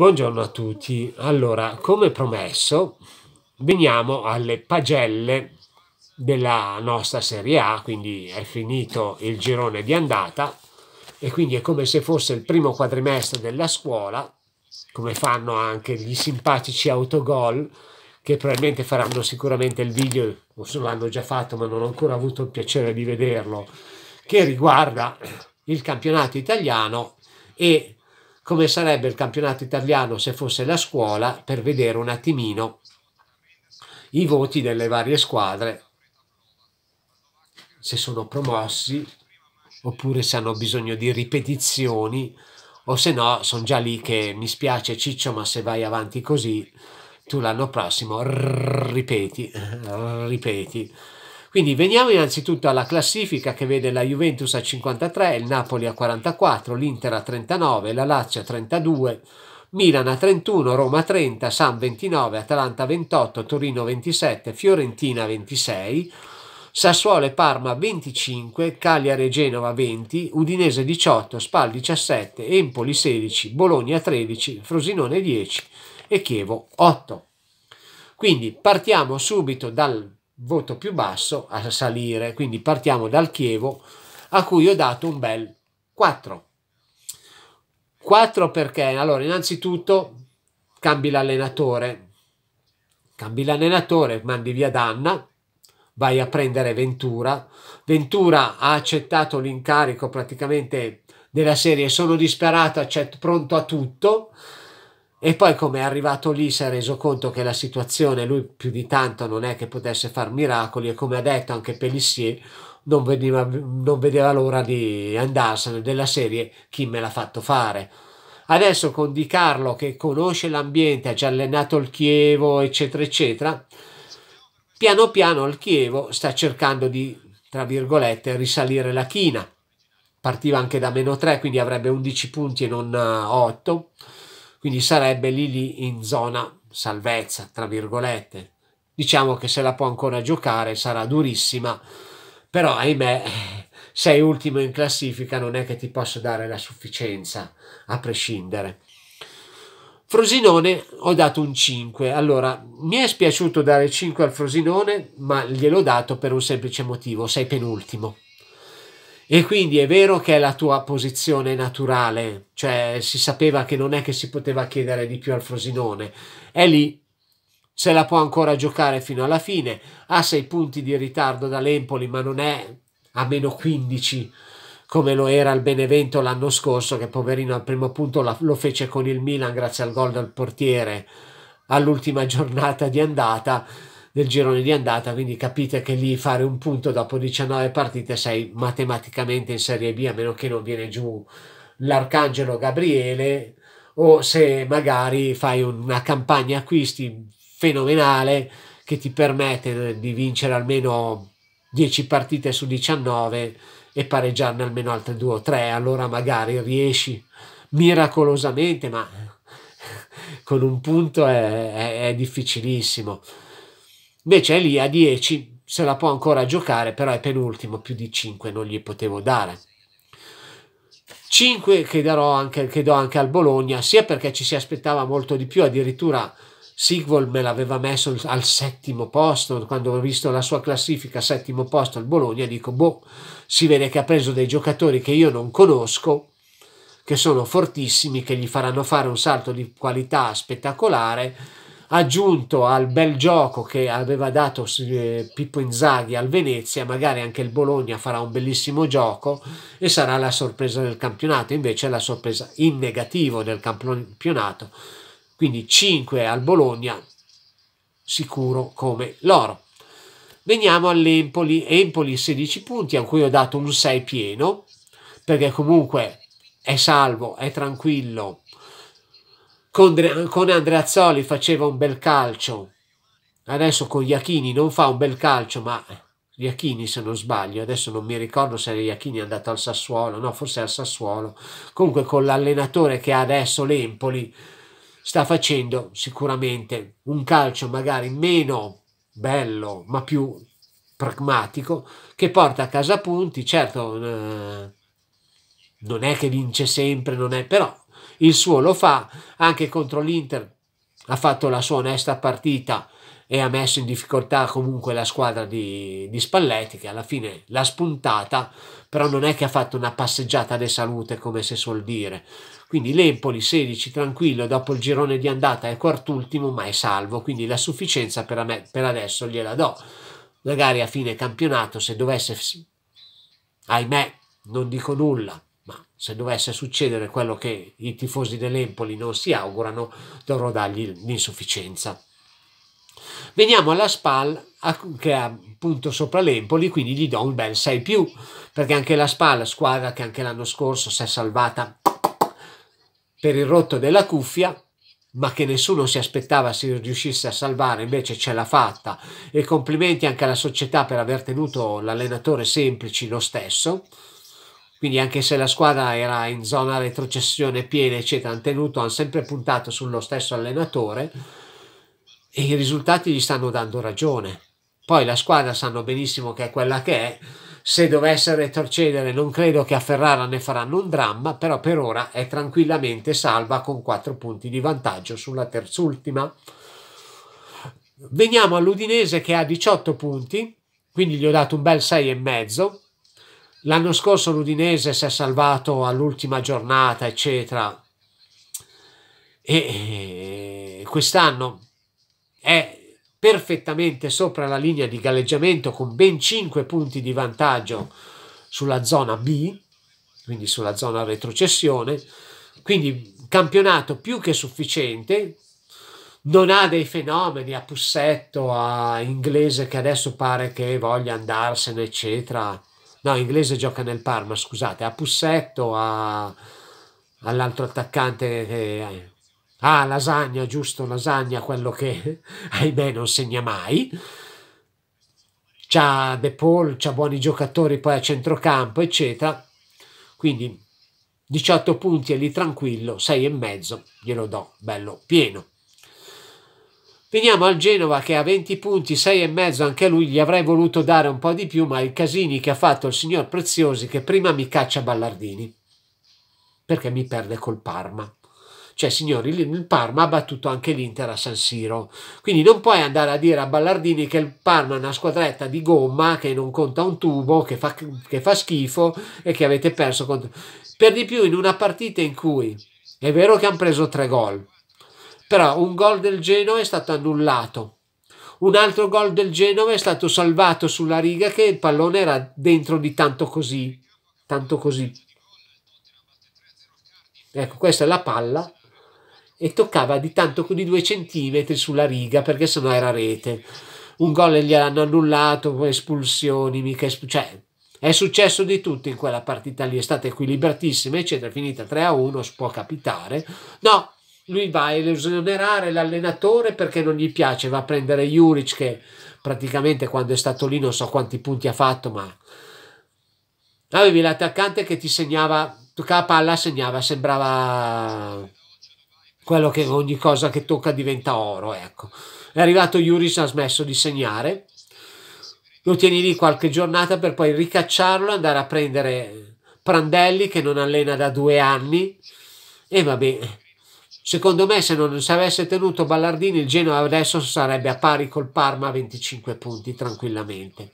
Buongiorno a tutti. Allora, come promesso, veniamo alle pagelle della nostra Serie A, quindi è finito il girone di andata e quindi è come se fosse il primo quadrimestre della scuola, come fanno anche gli simpatici autogol che probabilmente faranno sicuramente il video, o se l'hanno già fatto ma non ho ancora avuto il piacere di vederlo, che riguarda il campionato italiano e come sarebbe il campionato italiano se fosse la scuola per vedere un attimino i voti delle varie squadre se sono promossi oppure se hanno bisogno di ripetizioni o se no sono già lì che mi spiace Ciccio ma se vai avanti così tu l'anno prossimo ripeti ripeti quindi veniamo innanzitutto alla classifica che vede la Juventus a 53, il Napoli a 44, l'Inter a 39, la Lazio a 32, Milan a 31, Roma a 30, San 29, Atalanta 28, Torino 27, Fiorentina 26, Sassuolo e Parma 25, Cagliari e Genova 20, Udinese 18, Spal 17, Empoli 16, Bologna 13, Frosinone 10 e Chievo 8. Quindi partiamo subito dal voto più basso a salire, quindi partiamo dal Chievo a cui ho dato un bel 4. 4 perché? Allora, innanzitutto cambi l'allenatore, cambi l'allenatore, mandi via Danna, vai a prendere Ventura. Ventura ha accettato l'incarico praticamente della serie sono disperato, accetto, pronto a tutto. E poi come è arrivato lì si è reso conto che la situazione lui più di tanto non è che potesse far miracoli e come ha detto anche Pellissier non, veniva, non vedeva l'ora di andarsene della serie chi me l'ha fatto fare. Adesso con Di Carlo che conosce l'ambiente, ha già allenato il Chievo eccetera eccetera, piano piano il Chievo sta cercando di tra virgolette risalire la china. Partiva anche da meno 3 quindi avrebbe 11 punti e non 8 eh, quindi sarebbe lì lì in zona salvezza, tra virgolette. Diciamo che se la può ancora giocare sarà durissima, però ahimè sei ultimo in classifica non è che ti posso dare la sufficienza, a prescindere. Frosinone ho dato un 5, allora mi è spiaciuto dare 5 al Frosinone, ma gliel'ho dato per un semplice motivo, sei penultimo. E quindi è vero che è la tua posizione naturale, cioè si sapeva che non è che si poteva chiedere di più al Frosinone, è lì, se la può ancora giocare fino alla fine, ha sei punti di ritardo dall'Empoli, ma non è a meno 15 come lo era il Benevento l'anno scorso, che poverino al primo punto lo fece con il Milan grazie al gol del portiere all'ultima giornata di andata nel girone di andata, quindi capite che lì fare un punto dopo 19 partite sei matematicamente in Serie B, a meno che non viene giù l'Arcangelo Gabriele o se magari fai una campagna acquisti fenomenale che ti permette di vincere almeno 10 partite su 19 e pareggiarne almeno altre 2 o 3, allora magari riesci miracolosamente, ma con un punto è, è, è difficilissimo. Invece è lì a 10, se la può ancora giocare, però è penultimo, più di 5 non gli potevo dare. 5 che, anche, che do anche al Bologna, sia perché ci si aspettava molto di più, addirittura Sigvol me l'aveva messo al settimo posto, quando ho visto la sua classifica settimo posto al Bologna, dico, boh, si vede che ha preso dei giocatori che io non conosco, che sono fortissimi, che gli faranno fare un salto di qualità spettacolare aggiunto al bel gioco che aveva dato eh, Pippo Inzaghi al Venezia, magari anche il Bologna farà un bellissimo gioco e sarà la sorpresa del campionato, invece è la sorpresa in negativo del campionato. Quindi 5 al Bologna, sicuro come l'oro. Veniamo all'Empoli, Empoli 16 punti a cui ho dato un 6 pieno, perché comunque è salvo, è tranquillo, con, con Andreazzoli faceva un bel calcio, adesso con Iachini non fa un bel calcio, ma Iachini se non sbaglio, adesso non mi ricordo se Iachini è andato al Sassuolo, no forse al Sassuolo, comunque con l'allenatore che ha adesso l'Empoli sta facendo sicuramente un calcio magari meno bello ma più pragmatico che porta a casa punti, certo eh, non è che vince sempre, non è però il suo lo fa, anche contro l'Inter ha fatto la sua onesta partita e ha messo in difficoltà comunque la squadra di, di Spalletti che alla fine l'ha spuntata, però non è che ha fatto una passeggiata di salute come si suol dire. Quindi l'Empoli 16 tranquillo dopo il girone di andata è quart'ultimo ma è salvo, quindi la sufficienza per, me, per adesso gliela do. Magari a fine campionato se dovesse, ahimè, non dico nulla, ma se dovesse succedere quello che i tifosi dell'Empoli non si augurano, dovrò dargli l'insufficienza. Veniamo alla SPAL che è appunto sopra l'Empoli, quindi gli do un bel 6 più, perché anche la SPAL, squadra che anche l'anno scorso si è salvata per il rotto della cuffia, ma che nessuno si aspettava si riuscisse a salvare, invece ce l'ha fatta. E complimenti anche alla società per aver tenuto l'allenatore semplici lo stesso. Quindi anche se la squadra era in zona retrocessione piena, eccetera, hanno tenuto, hanno sempre puntato sullo stesso allenatore e i risultati gli stanno dando ragione. Poi la squadra sanno benissimo che è quella che è, se dovesse retrocedere non credo che a Ferrara ne faranno un dramma, però per ora è tranquillamente salva con 4 punti di vantaggio sulla terzultima. Veniamo all'Udinese che ha 18 punti, quindi gli ho dato un bel 6,5 L'anno scorso l'Udinese si è salvato all'ultima giornata, eccetera. E eh, quest'anno è perfettamente sopra la linea di galleggiamento con ben 5 punti di vantaggio sulla zona B, quindi sulla zona retrocessione. Quindi campionato più che sufficiente, non ha dei fenomeni a Pussetto, a Inglese che adesso pare che voglia andarsene, eccetera no, inglese gioca nel Parma, scusate, a Pussetto, a, all'altro attaccante che... Ah, Lasagna, giusto, Lasagna, quello che ahimè non segna mai. C'ha De Paul, c'ha buoni giocatori poi a centrocampo, eccetera. Quindi 18 punti e lì tranquillo, 6 e mezzo, glielo do, bello pieno. Veniamo al Genova che a 20 punti, 6 e mezzo, anche lui, gli avrei voluto dare un po' di più, ma il casini che ha fatto il signor Preziosi che prima mi caccia Ballardini perché mi perde col Parma. Cioè, signori, il Parma ha battuto anche l'Inter a San Siro. Quindi non puoi andare a dire a Ballardini che il Parma è una squadretta di gomma che non conta un tubo, che fa, che fa schifo e che avete perso. Contro... Per di più, in una partita in cui è vero che hanno preso tre gol, però un gol del Genova è stato annullato. Un altro gol del Genova è stato salvato sulla riga che il pallone era dentro di tanto così, tanto così. Ecco, questa è la palla e toccava di tanto di due centimetri sulla riga perché sennò era rete. Un gol gliel'hanno annullato, espulsioni, mica esp- cioè, è successo di tutto in quella partita lì, è stata equilibratissima, eccetera, finita 3 1, può capitare. No, lui va a esonerare l'allenatore perché non gli piace, va a prendere Juric che praticamente quando è stato lì non so quanti punti ha fatto, ma avevi l'attaccante che ti segnava, toccava palla, segnava, sembrava quello che ogni cosa che tocca diventa oro, ecco. È arrivato Juric, ha smesso di segnare, lo tieni lì qualche giornata per poi ricacciarlo, andare a prendere Prandelli che non allena da due anni e va bene. Secondo me, se non si avesse tenuto Ballardini, il Genoa adesso sarebbe a pari col Parma a 25 punti tranquillamente.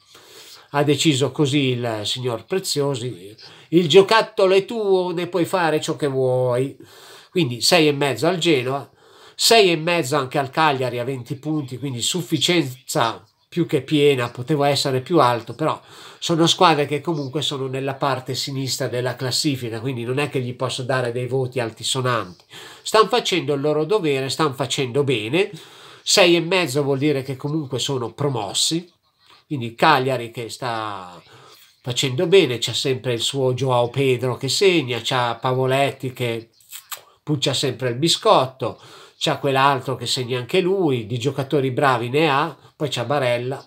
Ha deciso così il signor Preziosi. Il giocattolo è tuo, ne puoi fare ciò che vuoi. Quindi e mezzo al Genoa, e mezzo anche al Cagliari a 20 punti, quindi sufficienza più che piena, potevo essere più alto, però sono squadre che comunque sono nella parte sinistra della classifica, quindi non è che gli posso dare dei voti altisonanti. Stanno facendo il loro dovere, stanno facendo bene. e mezzo vuol dire che comunque sono promossi, quindi Cagliari che sta facendo bene, c'è sempre il suo Joao Pedro che segna, c'è Pavoletti che puccia sempre il biscotto, c'è quell'altro che segna anche lui, di giocatori bravi ne ha, poi c'è Barella,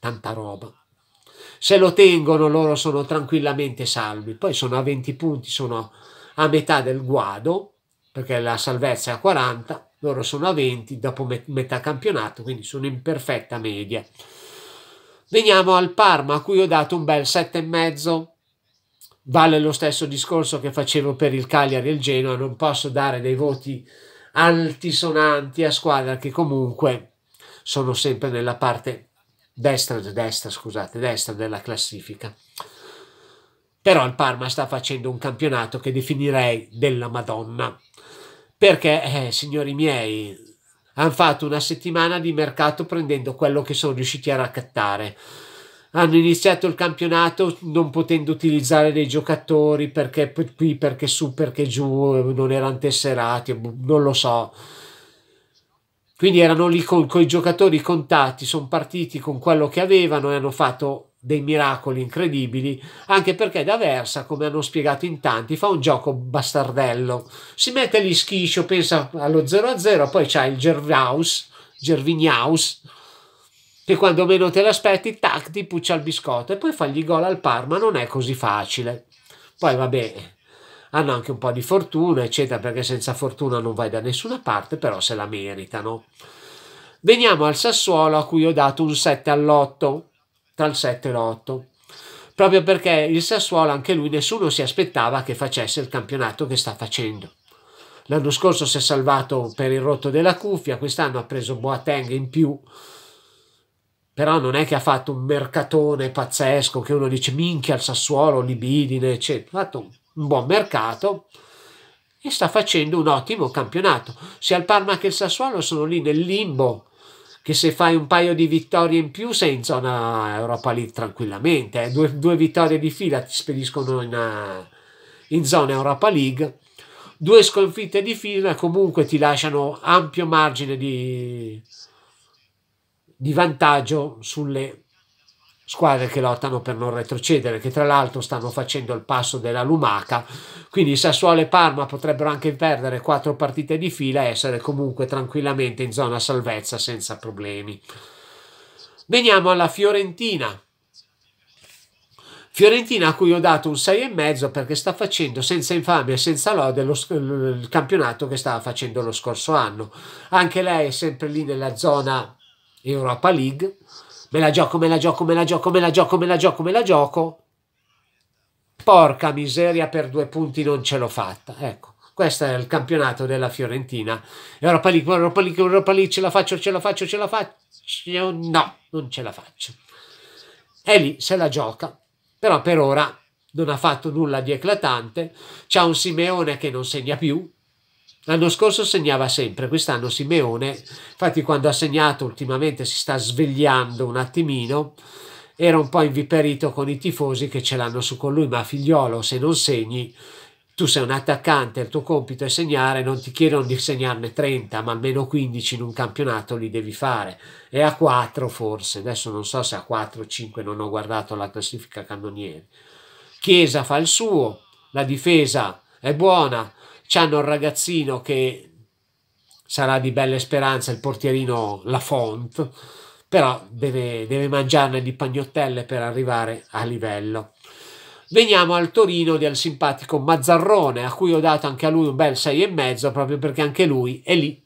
tanta roba. Se lo tengono loro sono tranquillamente salvi. Poi sono a 20 punti, sono a metà del guado, perché la salvezza è a 40, loro sono a 20 dopo met- metà campionato, quindi sono in perfetta media. Veniamo al Parma, a cui ho dato un bel 7,5. Vale lo stesso discorso che facevo per il Cagliari e il Genoa, non posso dare dei voti altisonanti a squadra che comunque sono sempre nella parte destra, destra, scusate, destra della classifica. Però il Parma sta facendo un campionato che definirei della Madonna, perché, eh, signori miei, hanno fatto una settimana di mercato prendendo quello che sono riusciti a raccattare. Hanno iniziato il campionato non potendo utilizzare dei giocatori perché qui, perché su, perché giù, non erano tesserati, boh, non lo so quindi erano lì con, con i giocatori contati, sono partiti con quello che avevano e hanno fatto dei miracoli incredibili, anche perché da Versa, come hanno spiegato in tanti, fa un gioco bastardello. Si mette lì schiscio, pensa allo 0-0, poi c'ha il Gervaus, Gervignaus, che quando meno te l'aspetti, tac, ti puccia il biscotto e poi fagli gol al Parma non è così facile. Poi vabbè, hanno anche un po' di fortuna, eccetera, perché senza fortuna non vai da nessuna parte, però se la meritano. Veniamo al Sassuolo a cui ho dato un 7 all'8, tra il 7 e l'8, proprio perché il Sassuolo, anche lui, nessuno si aspettava che facesse il campionato che sta facendo. L'anno scorso si è salvato per il rotto della cuffia, quest'anno ha preso Boateng in più, però non è che ha fatto un mercatone pazzesco che uno dice minchia al Sassuolo, libidine, eccetera. Ha fatto un buon mercato e sta facendo un ottimo campionato. Sia il Parma che il Sassuolo sono lì nel limbo che se fai un paio di vittorie in più sei in zona Europa League tranquillamente, eh. due, due, vittorie di fila ti spediscono in, eh, in zona Europa League, due sconfitte di fila comunque ti lasciano ampio margine di, di vantaggio sulle squadre che lottano per non retrocedere, che tra l'altro stanno facendo il passo della lumaca, quindi Sassuolo e Parma potrebbero anche perdere quattro partite di fila e essere comunque tranquillamente in zona salvezza senza problemi. Veniamo alla Fiorentina. Fiorentina a cui ho dato un 6,5 perché sta facendo senza infamia e senza lode lo, il campionato che stava facendo lo scorso anno. Anche lei è sempre lì nella zona Europa League Me la gioco, me la gioco, me la gioco, me la gioco, me la gioco, me la gioco. Porca miseria, per due punti non ce l'ho fatta. Ecco, questo è il campionato della Fiorentina. Europa League, Europa League, Europa League, ce la faccio, ce la faccio, ce la faccio. No, non ce la faccio. E lì se la gioca. Però per ora non ha fatto nulla di eclatante. C'è un Simeone che non segna più, L'anno scorso segnava sempre, quest'anno Simeone, infatti quando ha segnato ultimamente si sta svegliando un attimino, era un po' inviperito con i tifosi che ce l'hanno su con lui, ma figliolo se non segni, tu sei un attaccante, il tuo compito è segnare, non ti chiedono di segnarne 30, ma almeno 15 in un campionato li devi fare, e a 4 forse, adesso non so se a 4 o 5 non ho guardato la classifica cannonieri. Chiesa fa il suo, la difesa è buona, hanno il ragazzino che sarà di belle speranze, il portierino La Font, però deve, deve mangiarne di pagnottelle per arrivare a livello. Veniamo al Torino del simpatico Mazzarrone, a cui ho dato anche a lui un bel 6,5 proprio perché anche lui è lì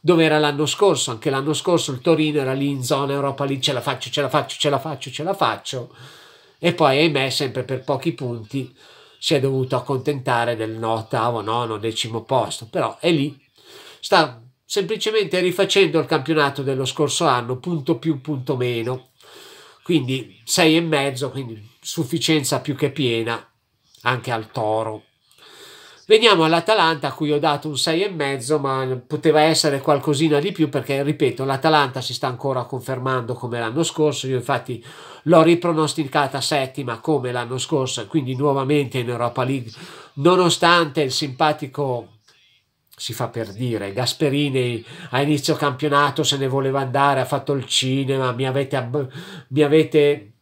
dove era l'anno scorso. Anche l'anno scorso il Torino era lì in zona Europa, lì ce la faccio, ce la faccio, ce la faccio, ce la faccio. E poi, ahimè, sempre per pochi punti si è dovuto accontentare del ottavo, nono, decimo posto, però è lì, sta semplicemente rifacendo il campionato dello scorso anno, punto più, punto meno, quindi sei e mezzo, quindi sufficienza più che piena anche al toro. Veniamo all'Atalanta a cui ho dato un 6,5 ma poteva essere qualcosina di più perché ripeto l'Atalanta si sta ancora confermando come l'anno scorso, io infatti l'ho ripronosticata settima come l'anno scorso quindi nuovamente in Europa League nonostante il simpatico si fa per dire, Gasperini a inizio campionato se ne voleva andare, ha fatto il cinema, mi avete, mi avete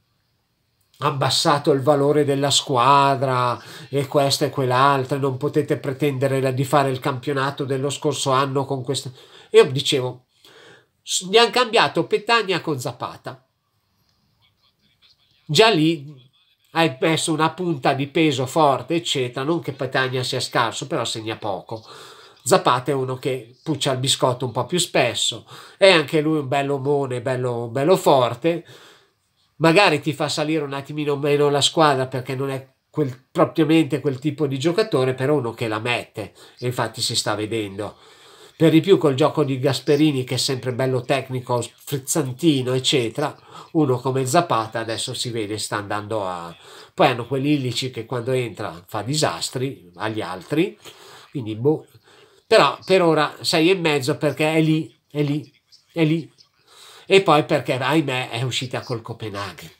abbassato il valore della squadra e questa e quell'altra, non potete pretendere di fare il campionato dello scorso anno con questa. Io dicevo, gli hanno cambiato Petagna con Zapata. Già lì hai messo una punta di peso forte, eccetera. Non che Petagna sia scarso, però segna poco. Zapata è uno che puccia il biscotto un po' più spesso, è anche lui un bello omone, bello, bello forte magari ti fa salire un attimino meno la squadra perché non è quel, propriamente quel tipo di giocatore, però uno che la mette, e infatti si sta vedendo. Per di più col gioco di Gasperini, che è sempre bello tecnico, frizzantino, eccetera, uno come Zapata adesso si vede, sta andando a... Poi hanno quell'illici che quando entra fa disastri agli altri, quindi boh. Però per ora sei e mezzo perché è lì, è lì, è lì, e poi perché ahimè è uscita col Copenaghen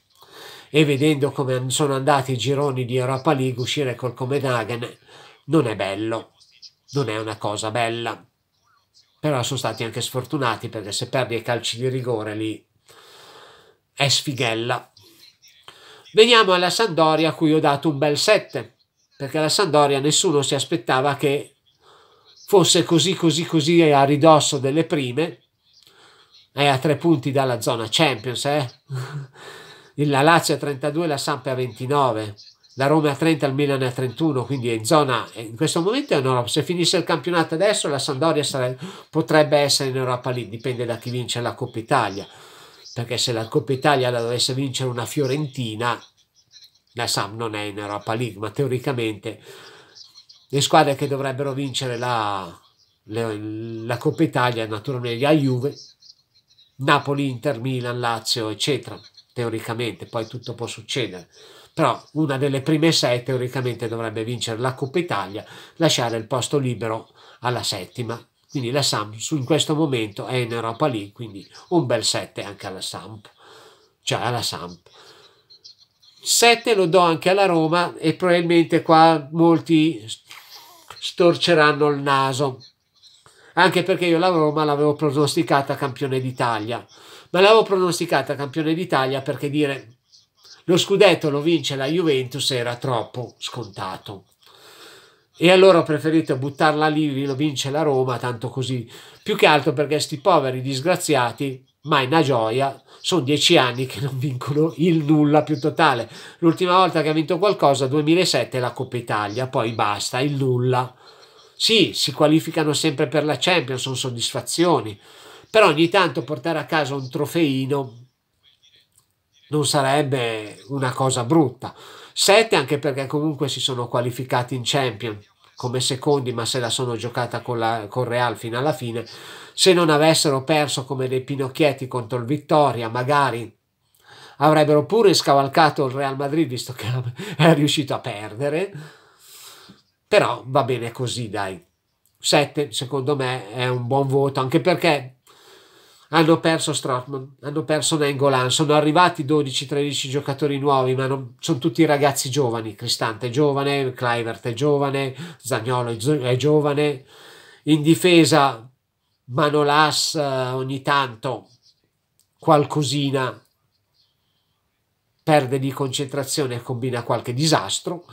e vedendo come sono andati i gironi di Europa League uscire col Copenaghen non è bello non è una cosa bella però sono stati anche sfortunati perché se perdi i calci di rigore lì è sfighella veniamo alla Sandoria a cui ho dato un bel 7 perché la Sandoria nessuno si aspettava che fosse così così così a ridosso delle prime è a tre punti dalla zona Champions, eh? La Lazio a 32, la Sampa a 29, la Roma a 30, il Milan a 31, quindi è in zona, eh, in questo momento è in Europa. Se finisse il campionato adesso la Sandoria sarebbe, potrebbe essere in Europa lì, dipende da chi vince la Coppa Italia, perché se la Coppa Italia la dovesse vincere una Fiorentina, la Sam non è in Europa League, ma teoricamente le squadre che dovrebbero vincere la, la, la Coppa Italia, naturalmente la Juve, Napoli, Inter, Milan, Lazio, eccetera, teoricamente, poi tutto può succedere. Però una delle prime sei teoricamente dovrebbe vincere la Coppa Italia, lasciare il posto libero alla settima. Quindi la Samp in questo momento è in Europa League, quindi un bel 7 anche alla Samp, cioè alla Samp. 7 lo do anche alla Roma e probabilmente qua molti storceranno il naso anche perché io la Roma l'avevo pronosticata campione d'Italia, ma l'avevo pronosticata campione d'Italia perché dire lo scudetto lo vince la Juventus era troppo scontato. E allora ho preferito buttarla lì, lo vince la Roma, tanto così. Più che altro perché questi poveri disgraziati, ma è una gioia, sono dieci anni che non vincono il nulla più totale. L'ultima volta che ha vinto qualcosa, 2007, la Coppa Italia, poi basta, il nulla. Sì, si qualificano sempre per la Champions, sono soddisfazioni, però ogni tanto portare a casa un trofeino non sarebbe una cosa brutta. Sette anche perché comunque si sono qualificati in Champions come secondi, ma se la sono giocata con, la, con Real fino alla fine. Se non avessero perso come dei Pinocchietti contro il Vittoria, magari avrebbero pure scavalcato il Real Madrid, visto che è riuscito a perdere però va bene così, dai. 7 secondo me è un buon voto, anche perché hanno perso Strotman, hanno perso Nengolan, sono arrivati 12-13 giocatori nuovi, ma non, sono tutti ragazzi giovani, Cristante è giovane, Clivert è giovane, Zagnolo è giovane, in difesa Manolas eh, ogni tanto qualcosina perde di concentrazione e combina qualche disastro,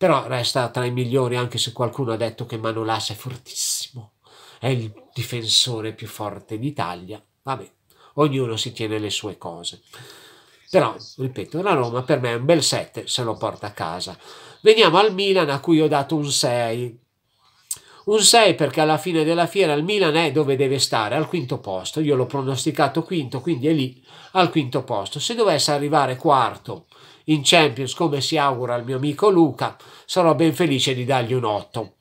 però resta tra i migliori anche se qualcuno ha detto che Manolas è fortissimo, è il difensore più forte d'Italia, vabbè, ognuno si tiene le sue cose. Però, ripeto, la Roma per me è un bel 7 se lo porta a casa. Veniamo al Milan a cui ho dato un 6. Un 6 perché alla fine della fiera il Milan è dove deve stare, al quinto posto. Io l'ho pronosticato quinto, quindi è lì, al quinto posto. Se dovesse arrivare quarto in Champions, come si augura il mio amico Luca, sarò ben felice di dargli un 8,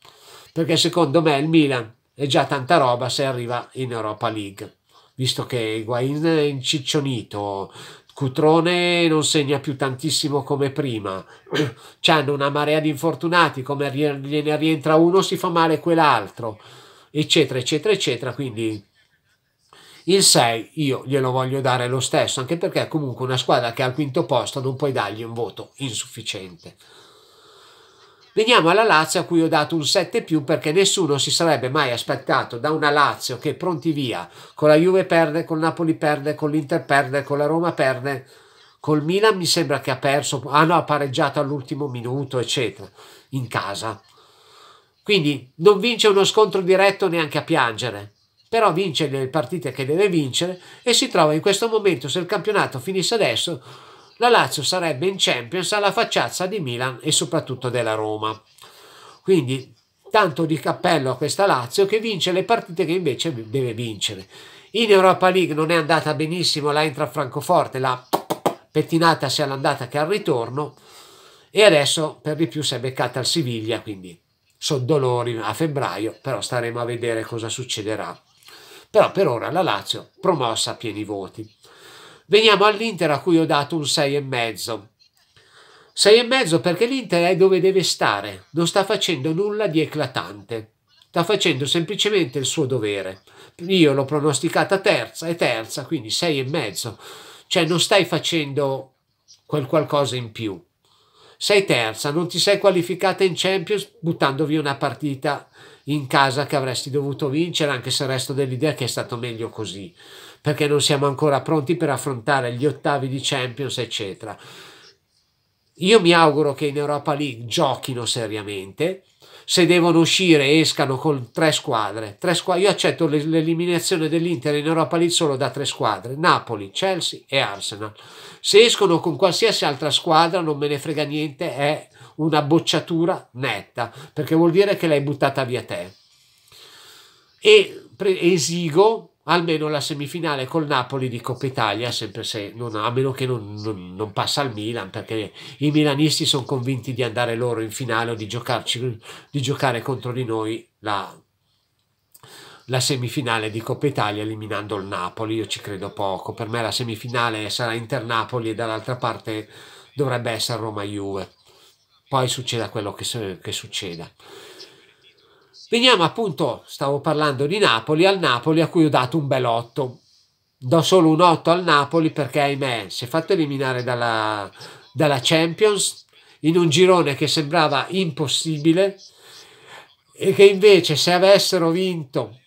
perché secondo me il Milan è già tanta roba se arriva in Europa League, visto che Higuain è inciccionito, Cutrone non segna più tantissimo come prima, c'hanno una marea di infortunati, come gliene rientra uno si fa male quell'altro, eccetera, eccetera, eccetera, quindi il 6 io glielo voglio dare lo stesso, anche perché è comunque una squadra che è al quinto posto non puoi dargli un voto insufficiente. Veniamo alla Lazio a cui ho dato un 7 più perché nessuno si sarebbe mai aspettato da una Lazio che pronti via, con la Juve perde, con Napoli perde, con l'Inter perde, con la Roma perde, col Milan mi sembra che ha perso, ah no, ha pareggiato all'ultimo minuto, eccetera, in casa. Quindi non vince uno scontro diretto neanche a piangere però vince le partite che deve vincere e si trova in questo momento, se il campionato finisse adesso, la Lazio sarebbe in Champions alla facciata di Milan e soprattutto della Roma. Quindi tanto di cappello a questa Lazio che vince le partite che invece deve vincere. In Europa League non è andata benissimo la Intra Francoforte, la pettinata sia all'andata che al ritorno e adesso per di più si è beccata al Siviglia, quindi sono dolori a febbraio, però staremo a vedere cosa succederà però per ora la Lazio promossa a pieni voti. Veniamo all'Inter a cui ho dato un 6,5. 6,5 perché l'Inter è dove deve stare, non sta facendo nulla di eclatante, sta facendo semplicemente il suo dovere. Io l'ho pronosticata terza e terza, quindi 6,5, cioè non stai facendo quel qualcosa in più. Sei terza, non ti sei qualificata in Champions buttandovi una partita in casa che avresti dovuto vincere, anche se resto dell'idea che è stato meglio così, perché non siamo ancora pronti per affrontare gli ottavi di Champions, eccetera. Io mi auguro che in Europa League giochino seriamente. Se devono uscire, escano con tre squadre. Tre squadre. Io accetto l'eliminazione dell'Inter in Europa League solo da tre squadre: Napoli, Chelsea e Arsenal. Se escono con qualsiasi altra squadra, non me ne frega niente, è una bocciatura netta, perché vuol dire che l'hai buttata via te. E esigo almeno la semifinale col Napoli di Coppa Italia, sempre se non, a meno che non, non, non passa al Milan, perché i milanisti sono convinti di andare loro in finale o di, giocarci, di giocare contro di noi la, la semifinale di Coppa Italia eliminando il Napoli, io ci credo poco, per me la semifinale sarà Inter-Napoli e dall'altra parte dovrebbe essere Roma-Juve poi succeda quello che, che succeda. Veniamo appunto, stavo parlando di Napoli, al Napoli a cui ho dato un bel 8. Do solo un 8 al Napoli perché, ahimè, si è fatto eliminare dalla, dalla Champions in un girone che sembrava impossibile e che invece se avessero vinto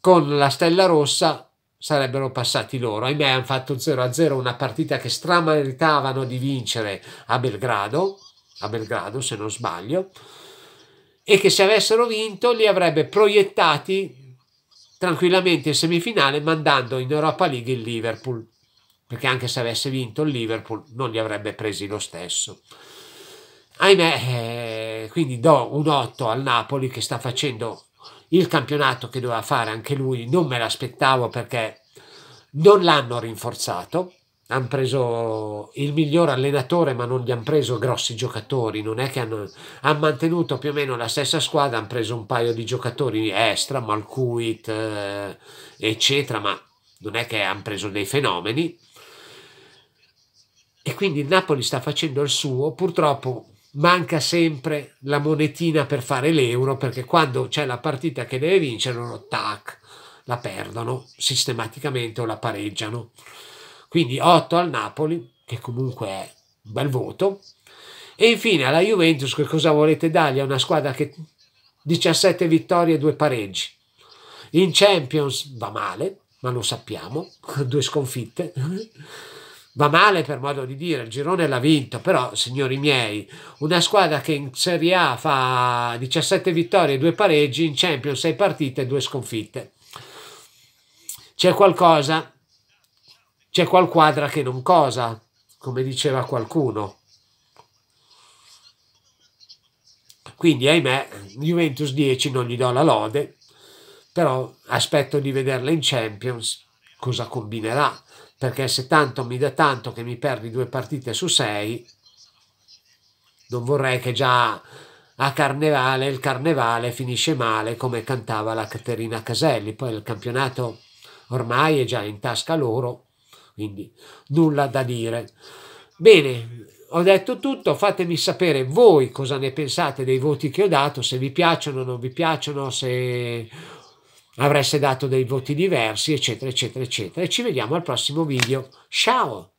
con la Stella Rossa sarebbero passati loro. Ahimè hanno fatto 0-0 una partita che strameritavano di vincere a Belgrado a Belgrado se non sbaglio, e che se avessero vinto li avrebbe proiettati tranquillamente in semifinale mandando in Europa League il Liverpool, perché anche se avesse vinto il Liverpool non li avrebbe presi lo stesso. Ahimè, eh, quindi do un 8 al Napoli che sta facendo il campionato che doveva fare anche lui, non me l'aspettavo perché non l'hanno rinforzato hanno preso il miglior allenatore, ma non gli hanno preso grossi giocatori. Non è che hanno, hanno mantenuto più o meno la stessa squadra, hanno preso un paio di giocatori extra, Malkuit, eh, eccetera, ma non è che hanno preso dei fenomeni. E quindi il Napoli sta facendo il suo, purtroppo manca sempre la monetina per fare l'euro, perché quando c'è la partita che deve vincere, tac, la perdono sistematicamente o la pareggiano. Quindi 8 al Napoli, che comunque è un bel voto. E infine alla Juventus, che cosa volete dargli? È una squadra che 17 vittorie e 2 pareggi. In Champions va male, ma lo sappiamo, due sconfitte. va male per modo di dire, il girone l'ha vinto, però signori miei, una squadra che in Serie A fa 17 vittorie e 2 pareggi, in Champions 6 partite e 2 sconfitte. C'è qualcosa c'è qual quadra che non cosa, come diceva qualcuno. Quindi, ahimè, Juventus 10 non gli do la lode, però aspetto di vederla in Champions, cosa combinerà, perché se tanto mi dà tanto che mi perdi due partite su sei, non vorrei che già a Carnevale il Carnevale finisce male come cantava la Caterina Caselli, poi il campionato ormai è già in tasca loro quindi nulla da dire. Bene, ho detto tutto, fatemi sapere voi cosa ne pensate dei voti che ho dato, se vi piacciono o non vi piacciono, se avreste dato dei voti diversi, eccetera, eccetera, eccetera. E ci vediamo al prossimo video. Ciao!